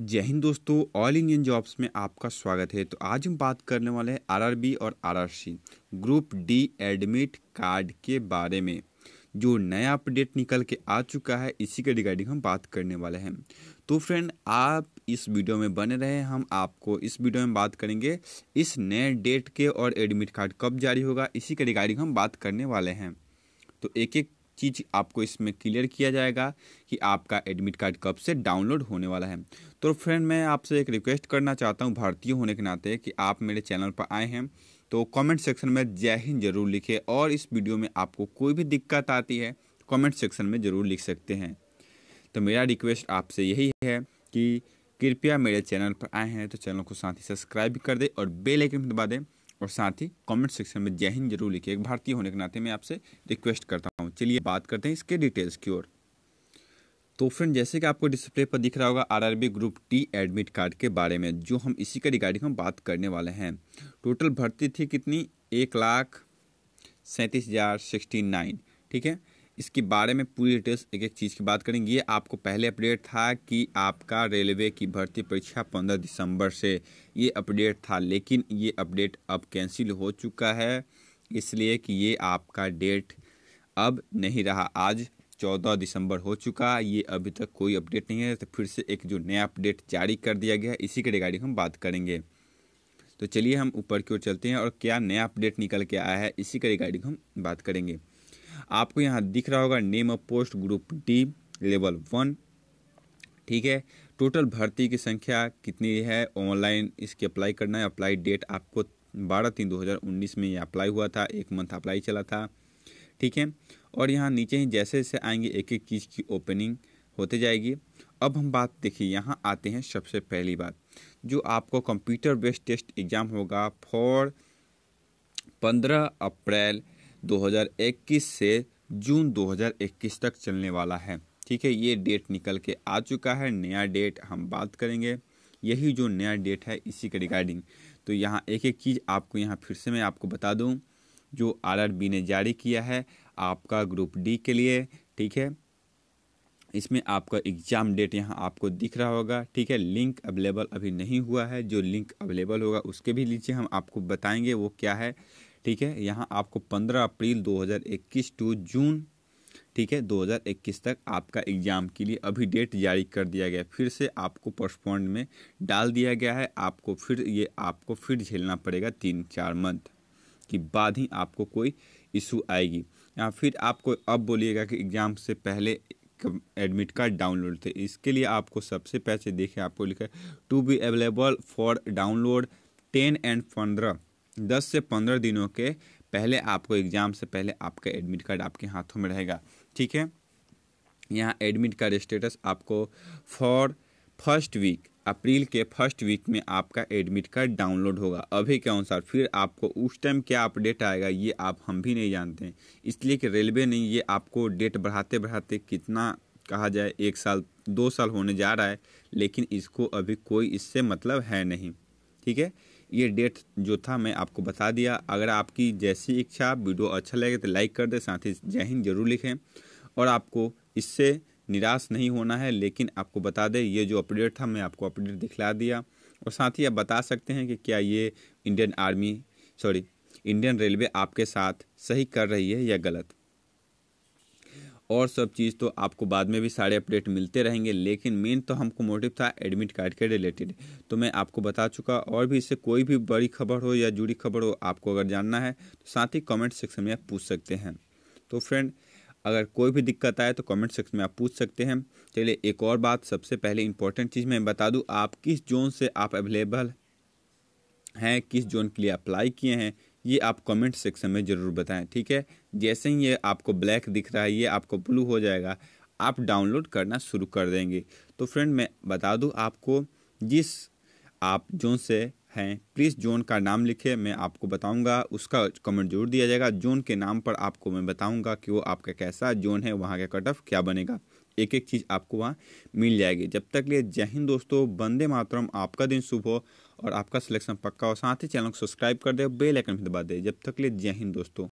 जय हिंद दोस्तों all Indian jobs में आपका स्वागत है तो आज हम बात करने वाले हैं आरआरबी और RRC group D admit card के बारे में जो नया अपडेट निकल के आ चुका है इसी के रिगार्डिंग हम बात करने वाले हैं तो फ्रेंड आप इस वीडियो में बने रहे हम आपको इस वीडियो में बात करेंगे इस नए डेट के और एडमिट कार्ड कब जारी होगा इसी के रिगार्डिंग हम बात करने वाले हैं तो एक एक चीज़ आपको इसमें क्लियर किया जाएगा कि आपका एडमिट कार्ड कब से डाउनलोड होने वाला है तो फ्रेंड मैं आपसे एक रिक्वेस्ट करना चाहता हूँ भारतीय होने के नाते कि आप मेरे चैनल पर आए हैं तो कमेंट सेक्शन में जय हिंद जरूर लिखें और इस वीडियो में आपको कोई भी दिक्कत आती है कमेंट सेक्शन में ज़रूर लिख सकते हैं तो मेरा रिक्वेस्ट आपसे यही है कि कृपया मेरे चैनल पर आए हैं तो चैनल को साथ ही सब्सक्राइब भी कर दें और बेलाइकन दबा दें और साथ ही कमेंट सेक्शन में जय हिंद जरूर लिखिए एक भारतीय होने के नाते मैं आपसे रिक्वेस्ट करता हूँ चलिए बात करते हैं इसके डिटेल्स की ओर तो फ्रेंड जैसे कि आपको डिस्प्ले पर दिख रहा होगा RRB group T admit card के बारे में जो हम इसी के रिगार्डिंग हम बात करने वाले हैं टोटल भर्ती थी कितनी एक लाख सैंतीस हज़ार सिक्सटी नाइन ठीक है इसके बारे में पूरी डिटेल्स एक एक चीज़ की बात करेंगे ये आपको पहले अपडेट था कि आपका रेलवे की भर्ती परीक्षा पंद्रह दिसंबर से ये अपडेट था लेकिन ये अपडेट अब कैंसिल हो चुका है इसलिए कि ये आपका डेट अब नहीं रहा आज चौदह दिसंबर हो चुका ये अभी तक कोई अपडेट नहीं है तो फिर से एक जो नया अपडेट जारी कर दिया गया है इसी के रिगार्डिंग हम बात करेंगे तो चलिए हम ऊपर की ओर चलते हैं और क्या नया अपडेट निकल के आया है इसी के रिगार्डिंग हम बात करेंगे आपको यहाँ दिख रहा होगा name of post group D level one ठीक है टोटल भर्ती की संख्या कितनी है ऑनलाइन इसकी अप्लाई करना है अप्लाई डेट आपको बारह तीन दो हज़ार उन्नीस में ये अप्लाई हुआ था एक मंथ अप्लाई चला था ठीक है और यहाँ नीचे ही जैसे जैसे आएंगे एक एक चीज़ की ओपनिंग होते जाएगी अब हम बात देखिए यहाँ आते हैं सबसे पहली बात जो आपको कंप्यूटर बेस्ड टेस्ट एग्ज़ाम होगा फॉर पंद्रह अप्रैल 2021 से जून 2021 तक चलने वाला है ठीक है ये डेट निकल के आ चुका है नया डेट हम बात करेंगे यही जो नया डेट है इसी के रिगार्डिंग तो यहाँ एक एक चीज़ आपको यहाँ फिर से मैं आपको बता दूँ जो आरआरबी ने जारी किया है आपका ग्रुप डी के लिए ठीक है इसमें आपका एग्ज़ाम डेट यहाँ आपको दिख रहा होगा ठीक है लिंक अवेलेबल अभी नहीं हुआ है जो लिंक अवेलेबल होगा उसके भी नीचे हम आपको बताएंगे वो क्या है ठीक है यहाँ आपको 15 अप्रैल 2021 टू जून ठीक है 2021 तक आपका एग्ज़ाम के लिए अभी डेट जारी कर दिया गया फिर से आपको पोस्टपोन्ड में डाल दिया गया है आपको फिर ये आपको फिर झेलना पड़ेगा तीन चार मंथ के बाद ही आपको कोई इशू आएगी या फिर आपको अब बोलिएगा कि एग्ज़ाम से पहले एडमिट कार्ड डाउनलोड थे इसके लिए आपको सबसे पहले देखें आपको लिखा to be available for download ten and पंद्रह दस से पंद्रह दिनों के पहले आपको एग्ज़ाम से पहले आपका एडमिट कार्ड आपके हाथों में रहेगा ठीक है यहाँ एडमिट कार्ड स्टेटस आपको फॉर फर्स्ट वीक अप्रैल के फर्स्ट वीक में आपका एडमिट कार्ड डाउनलोड होगा अभी के अनुसार फिर आपको उस टाइम क्या अपडेट आएगा ये आप हम भी नहीं जानते हैं इसलिए कि रेलवे ने ये आपको डेट बढ़ाते बढ़ाते कितना कहा जाए एक साल दो साल होने जा रहा है लेकिन इसको अभी कोई इससे मतलब है नहीं ठीक है ये डेट जो था मैं आपको बता दिया अगर आपकी जैसी इच्छा वीडियो अच्छा लगे तो लाइक कर दें साथ ही जय हिंद जरूर लिखें और आपको इससे निराश नहीं होना है लेकिन आपको बता दें ये जो अपडेट था मैं आपको अपडेट दिखला दिया और साथ ही आप बता सकते हैं कि क्या ये Indian army sorry Indian railway आपके साथ सही कर रही है या गलत और सब चीज़ तो आपको बाद में भी सारे अपडेट मिलते रहेंगे लेकिन मेन तो हमको मोटिव था एडमिट कार्ड के रिलेटेड तो मैं आपको बता चुका और भी इससे कोई भी बड़ी खबर हो या जुड़ी खबर हो आपको अगर जानना है तो साथ ही कमेंट सेक्शन में आप पूछ सकते हैं तो फ्रेंड अगर कोई भी दिक्कत आए तो कमेंट सेक्शन में आप पूछ सकते हैं चलिए एक और बात सबसे पहले इंपॉर्टेंट चीज़ मैं बता दूँ आप किस जोन से आप अवेलेबल हैं किस जोन के लिए अप्लाई किए हैं ये आप कमेंट सेक्शन में ज़रूर बताएं ठीक है जैसे ही ये आपको ब्लैक दिख रहा है ये आपको ब्लू हो जाएगा आप डाउनलोड करना शुरू कर देंगे तो फ्रेंड मैं बता दूँ आपको जिस आप जोन से हैं प्लीज़ जोन का नाम लिखे मैं आपको बताऊंगा उसका कमेंट जरूर दिया जाएगा जोन के नाम पर आपको मैं बताऊंगा कि वो आपका कैसा जोन है वहाँ का कट ऑफ क्या बनेगा एक एक चीज़ आपको वहाँ मिल जाएगी जब तक लिए जय हिंद दोस्तों बंदे मातरम आपका दिन शुभ हो और आपका सिलेक्शन पक्का हो साथ ही चैनल को सब्सक्राइब कर दे बेलाइकन भी दबा दे जब तक लिए जय हिंद दोस्तों